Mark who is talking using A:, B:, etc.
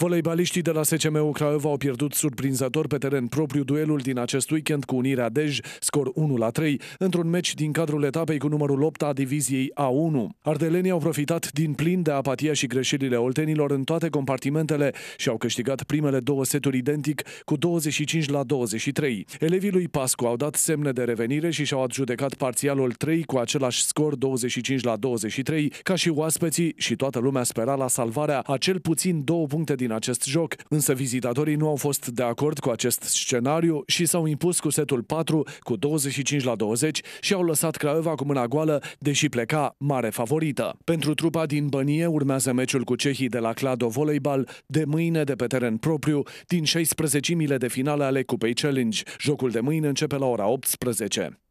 A: Voleibaliștii de la SCMU Craiova au pierdut surprinzător pe teren propriu duelul din acest weekend cu Unirea Dej, scor 1-3, la într-un meci din cadrul etapei cu numărul 8 a diviziei A1. Ardelenii au profitat din plin de apatia și greșelile oltenilor în toate compartimentele și au câștigat primele două seturi identic cu 25 la 23. Elevii lui Pascu au dat semne de revenire și și-au adjudecat parțialul 3 cu același scor 25 la 23, ca și oaspeții și toată lumea spera la salvarea a cel puțin două puncte din din acest joc, însă vizitatorii nu au fost de acord cu acest scenariu și s-au impus cu setul 4 cu 25 la 20 și au lăsat Craiova cu mâna goală, deși pleca mare favorită. Pentru trupa din Bănie urmează meciul cu cehii de la Clado Volleyball de mâine de pe teren propriu din 16 mile de finale ale Cupei Challenge. Jocul de mâine începe la ora 18.